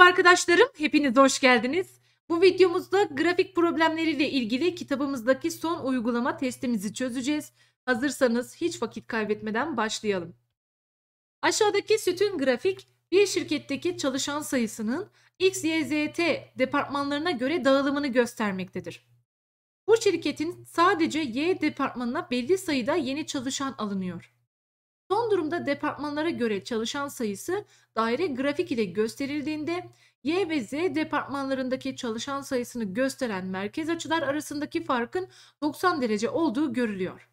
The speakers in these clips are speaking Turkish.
Merhaba arkadaşlarım, hepiniz hoş geldiniz. Bu videomuzda grafik problemleriyle ilgili kitabımızdaki son uygulama testimizi çözeceğiz. Hazırsanız hiç vakit kaybetmeden başlayalım. Aşağıdaki sütun grafik bir şirketteki çalışan sayısının X, Y, Z, T departmanlarına göre dağılımını göstermektedir. Bu şirketin sadece Y departmanına belli sayıda yeni çalışan alınıyor. Son durumda departmanlara göre çalışan sayısı daire grafik ile gösterildiğinde Y ve Z departmanlarındaki çalışan sayısını gösteren merkez açılar arasındaki farkın 90 derece olduğu görülüyor.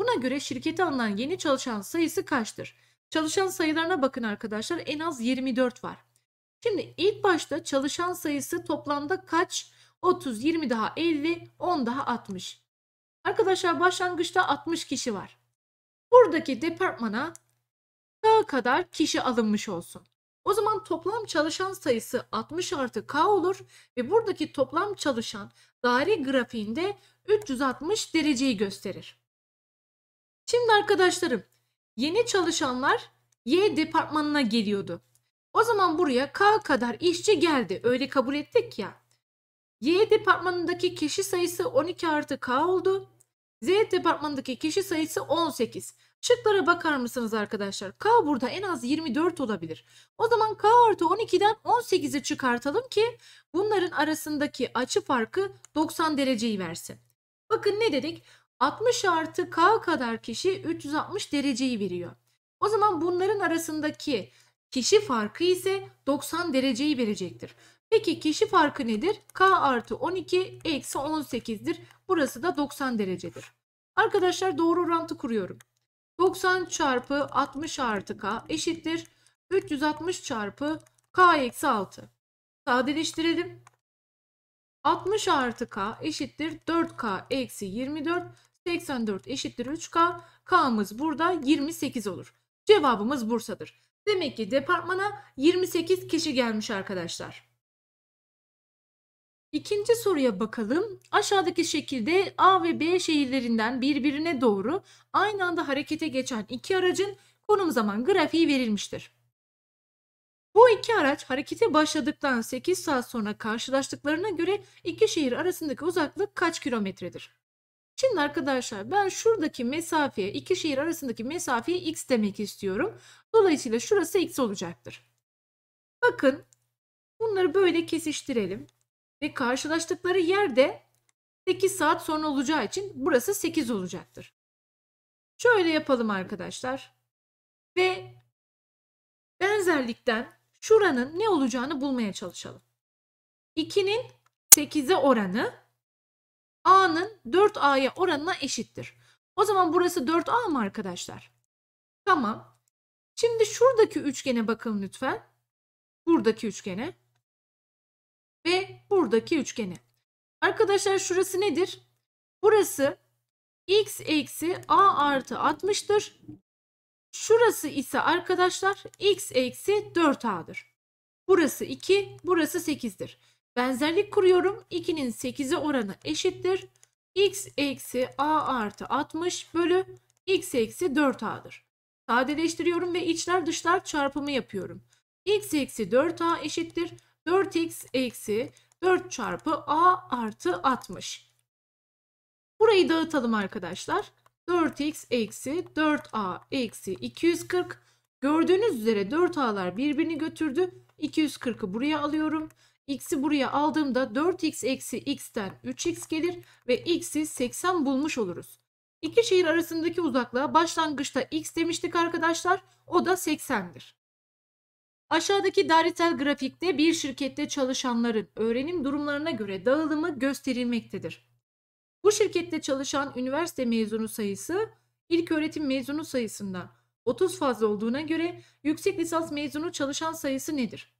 Buna göre şirkete alınan yeni çalışan sayısı kaçtır? Çalışan sayılarına bakın arkadaşlar en az 24 var. Şimdi ilk başta çalışan sayısı toplamda kaç? 30, 20 daha 50, 10 daha 60. Arkadaşlar başlangıçta 60 kişi var buradaki departmana K kadar kişi alınmış olsun. O zaman toplam çalışan sayısı 60 artı K olur ve buradaki toplam çalışan daire grafiğinde 360 dereceyi gösterir. Şimdi arkadaşlarım yeni çalışanlar Y departmanına geliyordu. O zaman buraya K kadar işçi geldi. Öyle kabul ettik ya. Y departmanındaki kişi sayısı 12 artı K oldu. Z departmanındaki kişi sayısı 18. Şıklara bakar mısınız arkadaşlar? K burada en az 24 olabilir. O zaman K artı 12'den 18'i çıkartalım ki bunların arasındaki açı farkı 90 dereceyi versin. Bakın ne dedik? 60 artı K kadar kişi 360 dereceyi veriyor. O zaman bunların arasındaki kişi farkı ise 90 dereceyi verecektir. Peki kişi farkı nedir? K artı 12 eksi 18'dir. Burası da 90 derecedir. Arkadaşlar doğru orantı kuruyorum. 90 çarpı 60 artı K eşittir. 360 çarpı K eksi 6. Sadeleştirelim. 60 artı K eşittir. 4K eksi 24. 84 eşittir 3K. K'mız burada 28 olur. Cevabımız Bursa'dır. Demek ki departmana 28 kişi gelmiş arkadaşlar. İkinci soruya bakalım. Aşağıdaki şekilde A ve B şehirlerinden birbirine doğru aynı anda harekete geçen iki aracın konum zaman grafiği verilmiştir. Bu iki araç harekete başladıktan 8 saat sonra karşılaştıklarına göre iki şehir arasındaki uzaklık kaç kilometredir? Şimdi arkadaşlar ben şuradaki mesafeye, iki şehir arasındaki mesafeye x demek istiyorum. Dolayısıyla şurası x olacaktır. Bakın bunları böyle kesiştirelim. Ve karşılaştıkları yerde 8 saat sonra olacağı için burası 8 olacaktır. Şöyle yapalım arkadaşlar. Ve benzerlikten şuranın ne olacağını bulmaya çalışalım. 2'nin 8'e oranı A'nın 4A'ya oranına eşittir. O zaman burası 4A mı arkadaşlar? Tamam. Şimdi şuradaki üçgene bakın lütfen. Buradaki üçgene ve buradaki üçgeni. Arkadaşlar şurası nedir? Burası x eksi a artı 60'tır. Şurası ise arkadaşlar x eksi 4a'dır. Burası 2, burası 8'dir. Benzerlik kuruyorum. 2'nin 8'e oranı eşittir. x eksi a artı 60 bölü x eksi 4a'dır. Sadeleştiriyorum ve içler dışlar çarpımı yapıyorum. x eksi 4a eşittir. 4x eksi 4 çarpı a artı 60. Burayı dağıtalım arkadaşlar. 4x eksi 4a eksi 240. Gördüğünüz üzere 4a'lar birbirini götürdü. 240'ı buraya alıyorum. X'i buraya aldığımda 4x eksi x'ten 3x gelir ve x'i 80 bulmuş oluruz. İki şehir arasındaki uzaklığa başlangıçta x demiştik arkadaşlar. O da 80'dir. Aşağıdaki dairesel grafikte bir şirkette çalışanların öğrenim durumlarına göre dağılımı gösterilmektedir. Bu şirkette çalışan üniversite mezunu sayısı ilk öğretim mezunu sayısından 30 fazla olduğuna göre yüksek lisans mezunu çalışan sayısı nedir?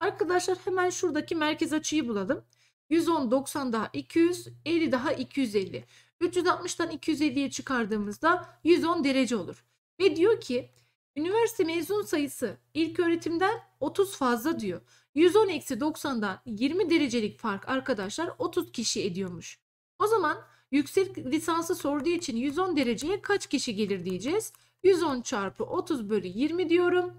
Arkadaşlar hemen şuradaki merkez açıyı bulalım. 110, 90 daha 200, 50 daha 250. 360'tan 250'ye çıkardığımızda 110 derece olur. Ve diyor ki Üniversite mezun sayısı ilk öğretimden 30 fazla diyor. 110 eksi 90'dan 20 derecelik fark arkadaşlar 30 kişi ediyormuş. O zaman yüksek lisansı sorduğu için 110 dereceye kaç kişi gelir diyeceğiz. 110 çarpı 30 bölü 20 diyorum.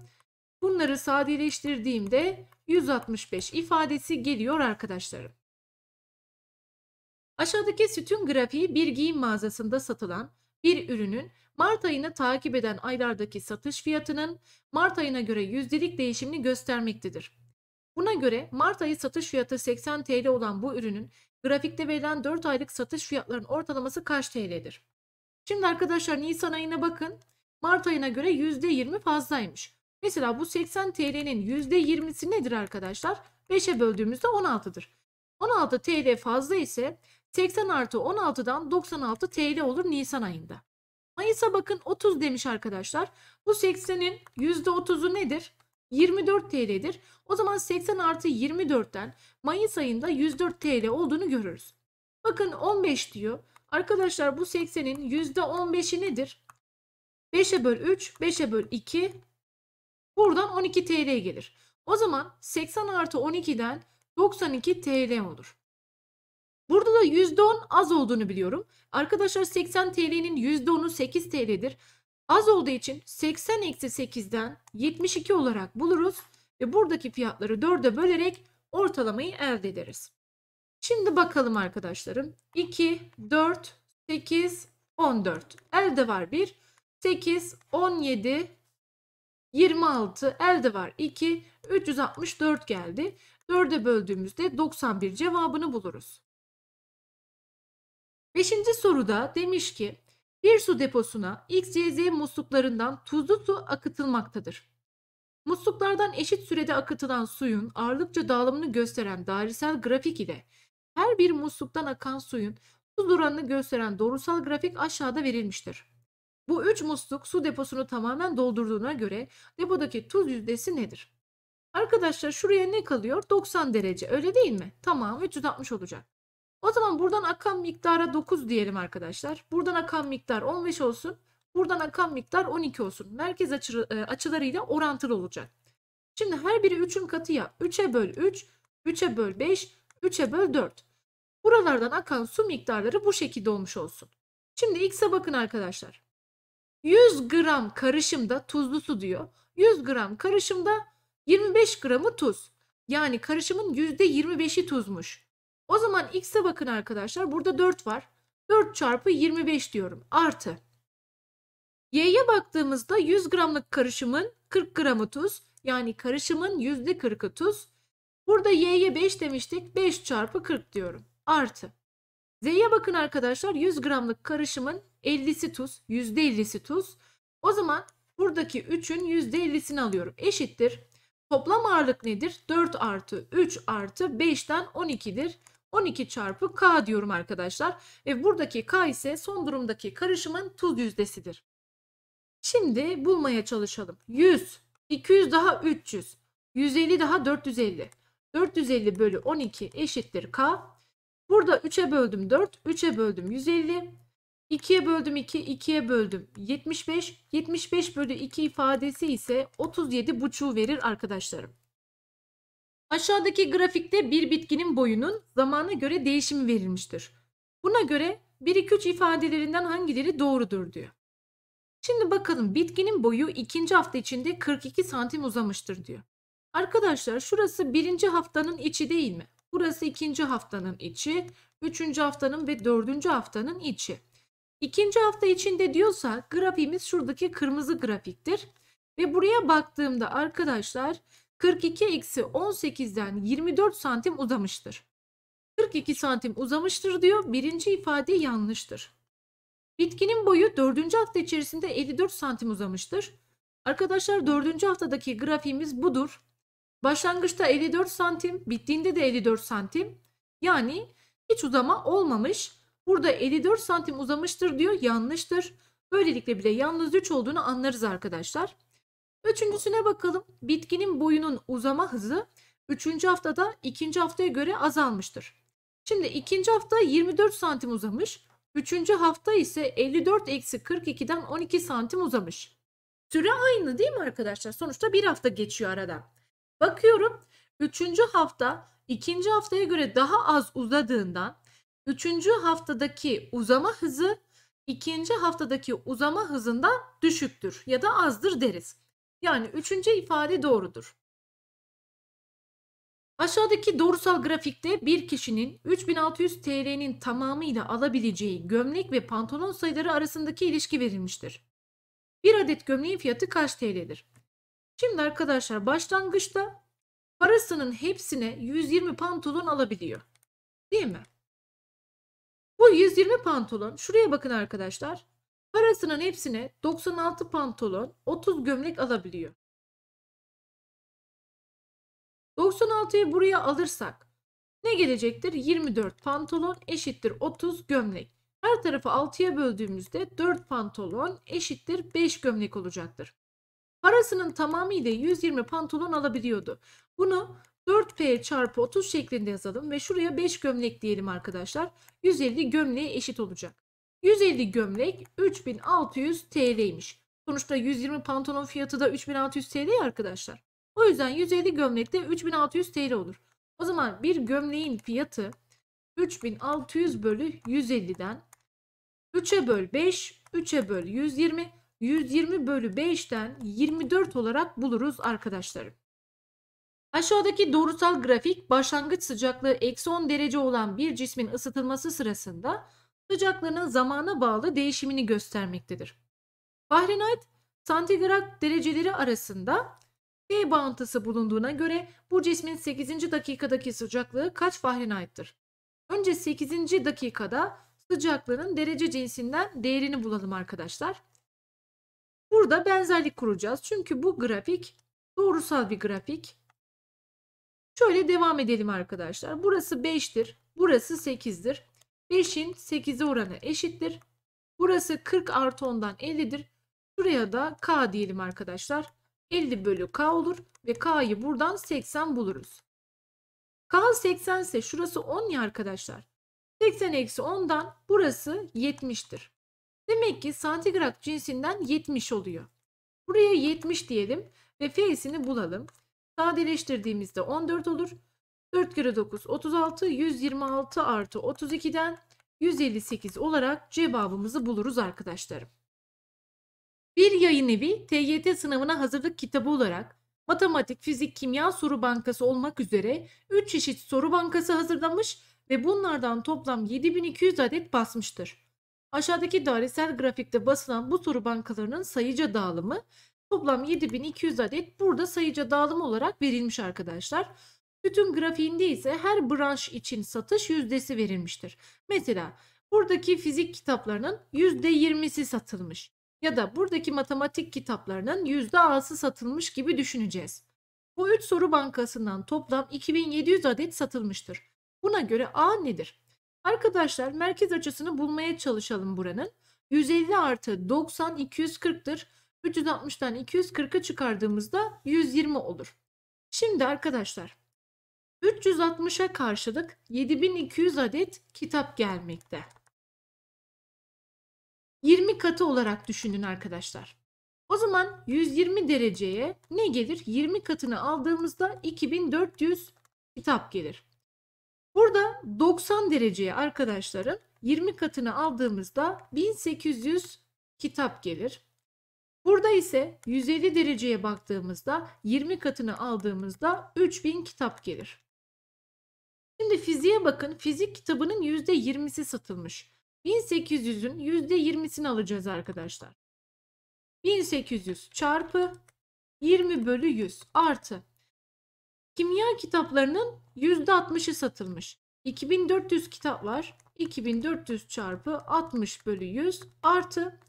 Bunları sadeleştirdiğimde 165 ifadesi geliyor arkadaşlarım. Aşağıdaki sütun grafiği bir giyim mağazasında satılan bir ürünün Mart ayını takip eden aylardaki satış fiyatının Mart ayına göre yüzdelik değişimini göstermektedir. Buna göre Mart ayı satış fiyatı 80 TL olan bu ürünün grafikte verilen 4 aylık satış fiyatlarının ortalaması kaç TL'dir? Şimdi arkadaşlar Nisan ayına bakın. Mart ayına göre %20 fazlaymış. Mesela bu 80 TL'nin %20'si nedir arkadaşlar? 5'e böldüğümüzde 16'dır. 16 TL fazla ise 80 artı 16'dan 96 TL olur Nisan ayında. Mayıs'a bakın 30 demiş arkadaşlar. Bu 80'in %30'u nedir? 24 TL'dir. O zaman 80 artı 24'ten Mayıs ayında 104 TL olduğunu görürüz. Bakın 15 diyor. Arkadaşlar bu 80'in %15'i nedir? 5'e böl 3, 5'e böl 2. Buradan 12 TL gelir. O zaman 80 artı 12'den 92 TL olur. Burada da %10 az olduğunu biliyorum. Arkadaşlar 80 TL'nin %10'u 8 TL'dir. Az olduğu için 80 eksi 8'den 72 olarak buluruz ve buradaki fiyatları 4'e bölerek ortalamayı elde ederiz. Şimdi bakalım arkadaşlarım. 2, 4, 8, 14. Elde var 1. 8, 17, 26. Elde var 2. 364 geldi. 4'e böldüğümüzde 91 cevabını buluruz. Beşinci soruda demiş ki bir su deposuna XYZ musluklarından tuzlu su akıtılmaktadır. Musluklardan eşit sürede akıtılan suyun ağırlıkça dağılımını gösteren dairesel grafik ile her bir musluktan akan suyun tuz oranını gösteren doğrusal grafik aşağıda verilmiştir. Bu üç musluk su deposunu tamamen doldurduğuna göre depodaki tuz yüzdesi nedir? Arkadaşlar şuraya ne kalıyor? 90 derece öyle değil mi? Tamam 360 olacak. O zaman buradan akan miktara 9 diyelim arkadaşlar. Buradan akan miktar 15 olsun. Buradan akan miktar 12 olsun. Merkez açı, e, açılarıyla orantılı olacak. Şimdi her biri 3'ün katı ya. 3'e böl 3, 3'e böl 5, 3'e böl 4. Buralardan akan su miktarları bu şekilde olmuş olsun. Şimdi x'e bakın arkadaşlar. 100 gram karışımda tuzlu su diyor. 100 gram karışımda 25 gramı tuz. Yani karışımın %25'i tuzmuş. O zaman x'e bakın arkadaşlar. Burada 4 var. 4 çarpı 25 diyorum. Artı. Y'ye baktığımızda 100 gramlık karışımın 40 gramı tuz. Yani karışımın %40'ı tuz. Burada y'ye 5 demiştik. 5 çarpı 40 diyorum. Artı. Z'ye bakın arkadaşlar. 100 gramlık karışımın 50'si tuz. %50'si tuz. O zaman buradaki 3'ün %50'sini alıyorum. Eşittir. Toplam ağırlık nedir? 4 artı 3 artı 5'ten 12'dir. 12 çarpı K diyorum arkadaşlar. Ve buradaki K ise son durumdaki karışımın tuz yüzdesidir. Şimdi bulmaya çalışalım. 100, 200 daha 300, 150 daha 450. 450 bölü 12 eşittir K. Burada 3'e böldüm 4, 3'e böldüm 150. 2'ye böldüm 2, 2'ye böldüm 75. 75 bölü 2 ifadesi ise 37 buçuğu verir arkadaşlarım. Aşağıdaki grafikte bir bitkinin boyunun zamana göre değişimi verilmiştir. Buna göre 1-2-3 ifadelerinden hangileri doğrudur diyor. Şimdi bakalım bitkinin boyu ikinci hafta içinde 42 santim uzamıştır diyor. Arkadaşlar şurası birinci haftanın içi değil mi? Burası ikinci haftanın içi, üçüncü haftanın ve dördüncü haftanın içi. İkinci hafta içinde diyorsa grafiğimiz şuradaki kırmızı grafiktir. Ve buraya baktığımda arkadaşlar 42 eksi 18'den 24 santim uzamıştır. 42 santim uzamıştır diyor. Birinci ifade yanlıştır. Bitkinin boyu 4. hafta içerisinde 54 santim uzamıştır. Arkadaşlar 4. haftadaki grafiğimiz budur. Başlangıçta 54 santim, bittiğinde de 54 santim. Yani hiç uzama olmamış. Burada 54 santim uzamıştır diyor yanlıştır. Böylelikle bile yalnız 3 olduğunu anlarız arkadaşlar. Üçüncüsüne bakalım. Bitkinin boyunun uzama hızı 3. haftada 2. haftaya göre azalmıştır. Şimdi 2. hafta 24 santim uzamış. 3. hafta ise 54 eksi 42'den 12 santim uzamış. Süre aynı değil mi arkadaşlar? Sonuçta bir hafta geçiyor arada. Bakıyorum 3. hafta 2. haftaya göre daha az uzadığından 3. haftadaki uzama hızı 2. haftadaki uzama hızından düşüktür ya da azdır deriz. Yani üçüncü ifade doğrudur. Aşağıdaki doğrusal grafikte bir kişinin 3600 TL'nin tamamıyla alabileceği gömlek ve pantolon sayıları arasındaki ilişki verilmiştir. Bir adet gömleğin fiyatı kaç TL'dir? Şimdi arkadaşlar başlangıçta parasının hepsine 120 pantolon alabiliyor. Değil mi? Bu 120 pantolon şuraya bakın arkadaşlar. Parasının hepsini 96 pantolon, 30 gömlek alabiliyor. 96'yı buraya alırsak ne gelecektir? 24 pantolon eşittir 30 gömlek. Her tarafı 6'ya böldüğümüzde 4 pantolon eşittir 5 gömlek olacaktır. Parasının tamamıyla 120 pantolon alabiliyordu. Bunu 4P çarpı 30 şeklinde yazalım ve şuraya 5 gömlek diyelim arkadaşlar. 150 gömleğe eşit olacak. 150 gömlek 3600 TL'ymiş. Sonuçta 120 pantolon fiyatı da 3600 TL arkadaşlar. O yüzden 150 gömlek de 3600 TL olur. O zaman bir gömleğin fiyatı 3600 bölü 150'den 3'e böl 5, 3'e böl 120, 120 bölü 5'ten 24 olarak buluruz arkadaşlarım. Aşağıdaki doğrusal grafik başlangıç sıcaklığı eksi 10 derece olan bir cismin ısıtılması sırasında sıcaklarının zamana bağlı değişimini göstermektedir. Fahrenheit, santigrat dereceleri arasında T bağıntısı bulunduğuna göre bu cismin 8. dakikadaki sıcaklığı kaç Fahrenheit'tir? Önce 8. dakikada sıcaklığının derece cinsinden değerini bulalım arkadaşlar. Burada benzerlik kuracağız. Çünkü bu grafik doğrusal bir grafik. Şöyle devam edelim arkadaşlar. Burası 5'tir. Burası 8'dir. 5'in 8'e oranı eşittir. Burası 40 artı 10'dan 50'dir. Şuraya da k diyelim arkadaşlar. 50 bölü k olur ve k'yı buradan 80 buluruz. K 80 ise şurası 10 ya arkadaşlar. 80 eksi 10'dan burası 70'tir. Demek ki santigrat cinsinden 70 oluyor. Buraya 70 diyelim ve F'sini bulalım. Sadeleştirdiğimizde 14 olur. 4 9 36 126 artı 32'den 158 olarak cevabımızı buluruz arkadaşlarım. Bir yayın evi TYT sınavına hazırlık kitabı olarak matematik, fizik, kimya soru bankası olmak üzere 3 çeşit soru bankası hazırlamış ve bunlardan toplam 7200 adet basmıştır. Aşağıdaki dairesel grafikte basılan bu soru bankalarının sayıca dağılımı toplam 7200 adet burada sayıca dağılımı olarak verilmiş arkadaşlar. Bütün grafiğinde ise her branş için satış yüzdesi verilmiştir. Mesela buradaki fizik kitaplarının %20'si satılmış ya da buradaki matematik kitaplarının %6'sı satılmış gibi düşüneceğiz. Bu 3 soru bankasından toplam 2700 adet satılmıştır. Buna göre A nedir? Arkadaşlar merkez açısını bulmaya çalışalım buranın. 150 artı 90 240'tır. 360'dan 240'ı çıkardığımızda 120 olur. Şimdi arkadaşlar 360'a karşılık 7200 adet kitap gelmekte. 20 katı olarak düşünün arkadaşlar. O zaman 120 dereceye ne gelir? 20 katını aldığımızda 2400 kitap gelir. Burada 90 dereceye arkadaşların 20 katını aldığımızda 1800 kitap gelir. Burada ise 150 dereceye baktığımızda 20 katını aldığımızda 3000 kitap gelir. Şimdi fiziğe bakın. Fizik kitabının %20'si satılmış. 1800'ün %20'sini alacağız arkadaşlar. 1800 çarpı 20 bölü 100 artı kimya kitaplarının %60'ı satılmış. 2400 kitap var. 2400 çarpı 60 bölü 100 artı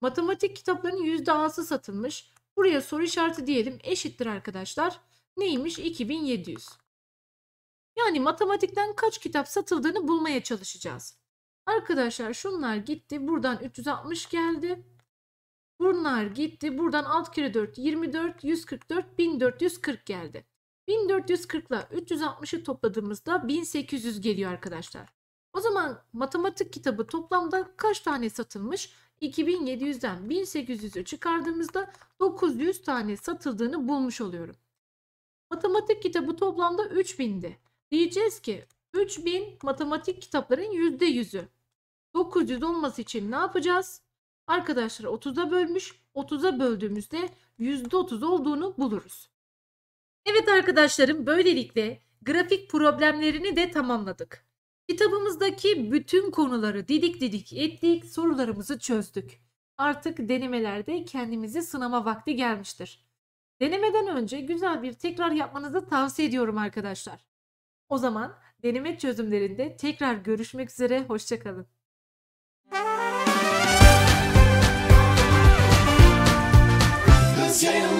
matematik kitaplarının %6'sı satılmış. Buraya soru işareti diyelim eşittir arkadaşlar. Neymiş? 2700. Yani matematikten kaç kitap satıldığını bulmaya çalışacağız. Arkadaşlar şunlar gitti. Buradan 360 geldi. Bunlar gitti. Buradan 6 kere 4 24, 144, 1440 geldi. 1440 ile 360'ı topladığımızda 1800 geliyor arkadaşlar. O zaman matematik kitabı toplamda kaç tane satılmış? 2700'den 1800'ü çıkardığımızda 900 tane satıldığını bulmuş oluyorum. Matematik kitabı toplamda 3000'di. Diyeceğiz ki 3000 matematik kitapların %100'ü. 900 olması için ne yapacağız? Arkadaşlar 30'a bölmüş. 30'a böldüğümüzde %30 olduğunu buluruz. Evet arkadaşlarım böylelikle grafik problemlerini de tamamladık. Kitabımızdaki bütün konuları didik didik ettik, sorularımızı çözdük. Artık denemelerde kendimizi sınama vakti gelmiştir. Denemeden önce güzel bir tekrar yapmanızı tavsiye ediyorum arkadaşlar. O zaman deneme çözümlerinde tekrar görüşmek üzere, hoşçakalın. Kız